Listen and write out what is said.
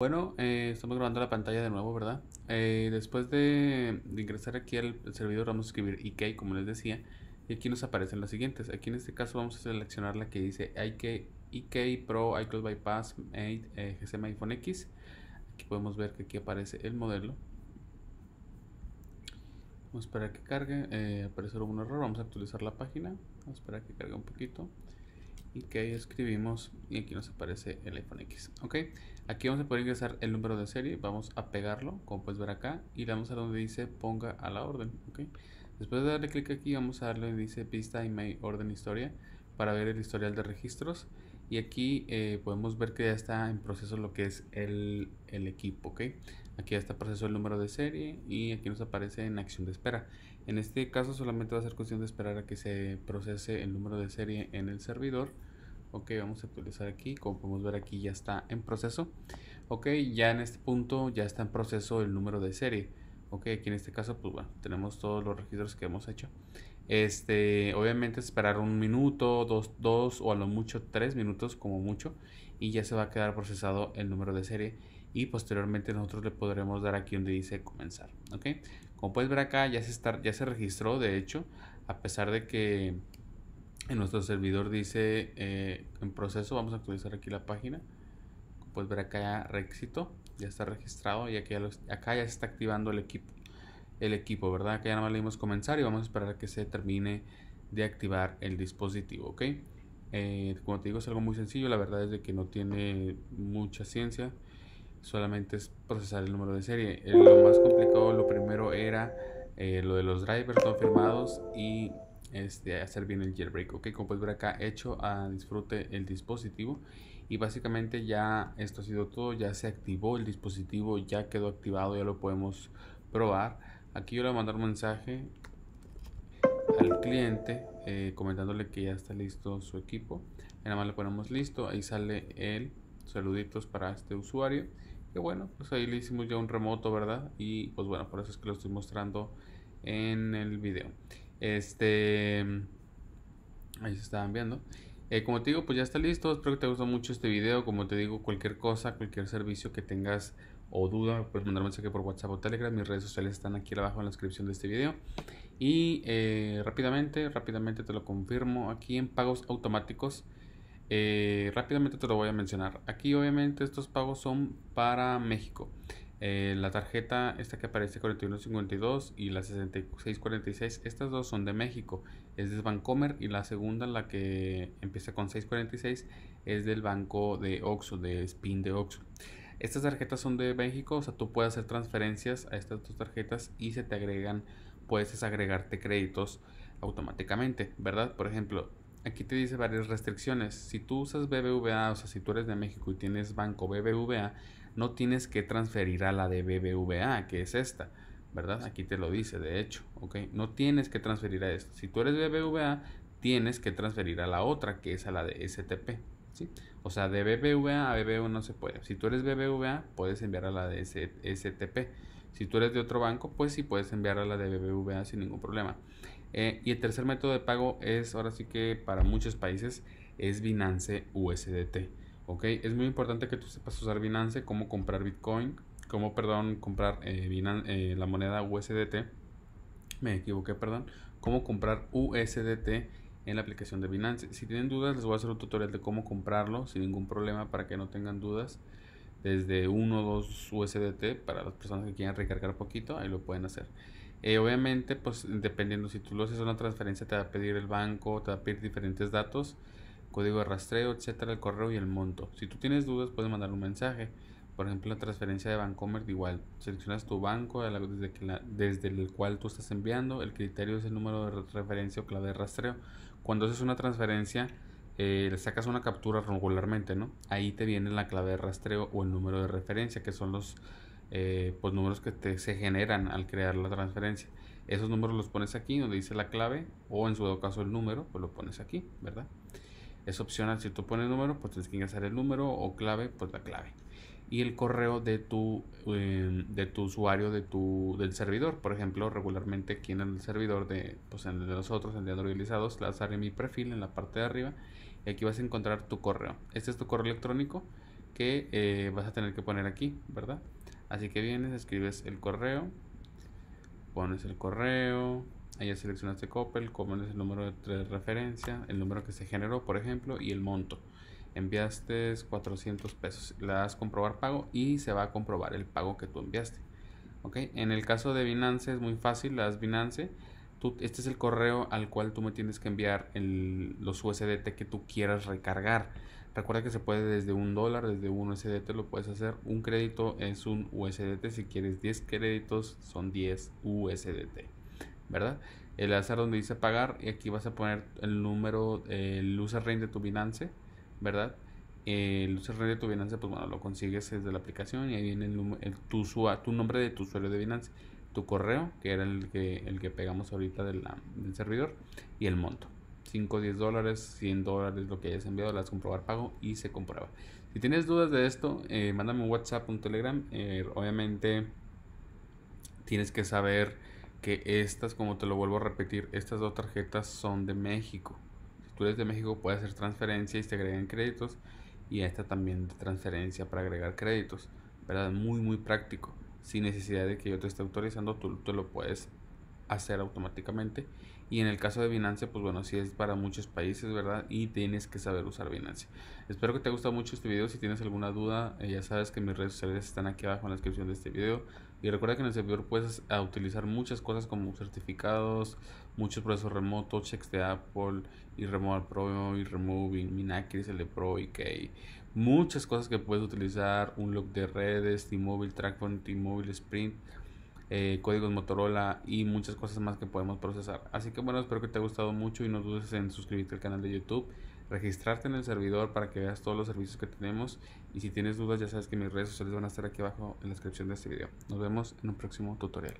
Bueno, eh, estamos grabando la pantalla de nuevo, ¿verdad? Eh, después de, ingresar aquí al servidor vamos a escribir IK, como les decía, y aquí nos aparecen las siguientes. Aquí en este caso vamos a seleccionar la que dice IK, IK Pro, iCloud Bypass, 8, eh, GSM iPhone X. Aquí podemos ver que aquí aparece el modelo. Vamos a esperar que cargue, aparecer un error, vamos a actualizar la página, vamos a esperar que cargue un poquito y que ahí escribimos y aquí nos aparece el iPhone X ok aquí vamos a poder ingresar el número de serie vamos a pegarlo como puedes ver acá y damos a donde dice ponga a la orden ok después de darle clic aquí vamos a darle donde dice pista y my orden historia para ver el historial de registros y aquí eh, podemos ver que ya está en proceso lo que es el, el equipo ok aquí ya está proceso el número de serie y aquí nos aparece en acción de espera en este caso solamente va a ser cuestión de esperar a que se procese el número de serie en el servidor. Ok, vamos a actualizar aquí. Como podemos ver aquí ya está en proceso. Ok, ya en este punto ya está en proceso el número de serie. Ok, aquí en este caso pues bueno, tenemos todos los registros que hemos hecho. Este, obviamente esperar un minuto, dos, dos o a lo mucho tres minutos como mucho y ya se va a quedar procesado el número de serie y posteriormente nosotros le podremos dar aquí donde dice comenzar. ¿ok? Como puedes ver acá, ya se, está, ya se registró, de hecho, a pesar de que en nuestro servidor dice eh, en proceso, vamos a actualizar aquí la página. Como puedes ver acá, ya éxito ya está registrado y ya acá ya se está activando el equipo. El equipo, ¿verdad? Acá ya nada más le dimos comenzar y vamos a esperar a que se termine de activar el dispositivo, ¿ok? Eh, como te digo, es algo muy sencillo, la verdad es de que no tiene mucha ciencia solamente es procesar el número de serie. Eh, lo más complicado, lo primero era eh, lo de los drivers confirmados y este, hacer bien el jailbreak. Ok, como puedes ver acá, hecho a disfrute el dispositivo. Y básicamente ya esto ha sido todo, ya se activó el dispositivo, ya quedó activado, ya lo podemos probar. Aquí yo le voy a mandar un mensaje al cliente eh, comentándole que ya está listo su equipo. nada más le ponemos listo, ahí sale el saluditos para este usuario. Que bueno, pues ahí le hicimos ya un remoto, ¿verdad? Y pues bueno, por eso es que lo estoy mostrando en el video. Este. Ahí se estaban viendo. Eh, como te digo, pues ya está listo. Espero que te gustado mucho este video. Como te digo, cualquier cosa, cualquier servicio que tengas o duda, pues mandar un mensaje por WhatsApp o Telegram. Mis redes sociales están aquí abajo en la descripción de este video. Y eh, rápidamente, rápidamente te lo confirmo. Aquí en pagos automáticos eh, rápidamente te lo voy a mencionar. Aquí obviamente estos pagos son para México. Eh, la tarjeta, esta que aparece 4152 y la 6646, estas dos son de México, es de Bancomer y la segunda, la que empieza con 646, es del banco de Oxxo, de Spin de Oxxo. Estas tarjetas son de México, o sea, tú puedes hacer transferencias a estas dos tarjetas y se te agregan, puedes agregarte créditos automáticamente, ¿verdad? Por ejemplo, aquí te dice varias restricciones. Si tú usas BBVA, o sea, si tú eres de México y tienes banco BBVA, no tienes que transferir a la de BBVA, que es esta, ¿verdad? Aquí te lo dice, de hecho, ¿ok? No tienes que transferir a esto. Si tú eres BBVA, tienes que transferir a la otra, que es a la de STP, ¿sí? O sea, de BBVA a BBU no se puede. Si tú eres BBVA, puedes enviar a la de STP. Si tú eres de otro banco, pues sí puedes enviar a la de BBVA sin ningún problema. Eh, y el tercer método de pago es, ahora sí que para muchos países, es Binance USDT. ¿ok? Es muy importante que tú sepas usar Binance, cómo comprar Bitcoin, cómo, perdón, comprar eh, eh, la moneda USDT. Me equivoqué, perdón. Cómo comprar USDT en la aplicación de Binance. Si tienen dudas, les voy a hacer un tutorial de cómo comprarlo sin ningún problema para que no tengan dudas. Desde 1 o 2 USDT para las personas que quieran recargar poquito, ahí lo pueden hacer. Eh, obviamente, pues dependiendo si tú lo haces una transferencia, te va a pedir el banco, te va a pedir diferentes datos, código de rastreo, etcétera, el correo y el monto. Si tú tienes dudas, puedes mandar un mensaje. Por ejemplo, la transferencia de Bancomer, igual, seleccionas tu banco desde, la, desde el cual tú estás enviando. El criterio es el número de referencia o clave de rastreo. Cuando haces una transferencia, eh, le sacas una captura regularmente, ¿no? Ahí te viene la clave de rastreo o el número de referencia, que son los eh, pues números que te, se generan al crear la transferencia. Esos números los pones aquí donde dice la clave o en su caso el número, pues lo pones aquí, ¿verdad? Es opcional, si tú pones el número, pues tienes que ingresar el número o clave, pues la clave. Y el correo de tu, em, de tu usuario de tu, del servidor. Por ejemplo, regularmente aquí en el servidor de, pues en el de nosotros, en el de Androidizados, las mi perfil en la parte de arriba. Y aquí vas a encontrar tu correo. Este es tu correo electrónico que eh, vas a tener que poner aquí, ¿verdad? Así que vienes, escribes el correo, pones el correo, ahí seleccionaste Coppel, pones el número de referencia, el número que se generó, por ejemplo, y el monto. Enviaste 400 pesos, le das comprobar pago y se va a comprobar el pago que tú enviaste. ¿ok? En el caso de Binance es muy fácil, le das Binance. este es el correo al cual tú me tienes que enviar el, los USDT que tú quieras recargar. Recuerda que se puede desde un dólar, desde un USDT lo puedes hacer. Un crédito es un USDT. Si quieres 10 créditos, son 10 USDT. ¿Verdad? El azar donde dice pagar, y aquí vas a poner el número, eh, el rein de tu Binance, ¿verdad? El username de tu Binance, pues bueno, lo consigues desde la aplicación y ahí viene tu, nombre de tu suelo de Binance, tu correo, que era el que, el que pegamos ahorita del servidor, y el monto. 5, 10 dólares, 100 dólares, lo que hayas enviado, las comprobar pago y se comprueba. Si tienes dudas de esto, eh, mándame un WhatsApp, un Telegram. Eh, obviamente tienes que saber que estas, como te lo vuelvo a repetir, estas dos tarjetas son de México. Si tú eres de México, puedes hacer transferencia y te agregan créditos. Y esta también transferencia para agregar créditos. ¿Verdad? Muy, muy práctico. Sin necesidad de que yo te esté autorizando, tú te lo puedes hacer automáticamente y en el caso de Binance, pues bueno, si es para muchos países, ¿verdad? Y tienes que saber usar Binance. Espero que te haya gustado mucho este video. Si tienes alguna duda, eh, ya sabes que mis redes sociales están aquí abajo en la descripción de este video. Y recuerda que en el servidor puedes a utilizar muchas cosas como certificados, muchos procesos remotos, checks de Apple, y Removal Pro, y Removing, Minacris, de Pro, Key. Muchas cosas que puedes utilizar, un log de redes, T-Mobile, Trackpoint, T-Mobile, Sprint eh, códigos Motorola y muchas cosas más que podemos procesar. Así que bueno, espero que te haya gustado mucho y no dudes en suscribirte al canal de YouTube, registrarte en el servidor para que veas todos los servicios que tenemos y si tienes dudas ya sabes que mis redes sociales van a estar aquí abajo en la descripción de este video. Nos vemos en un próximo tutorial.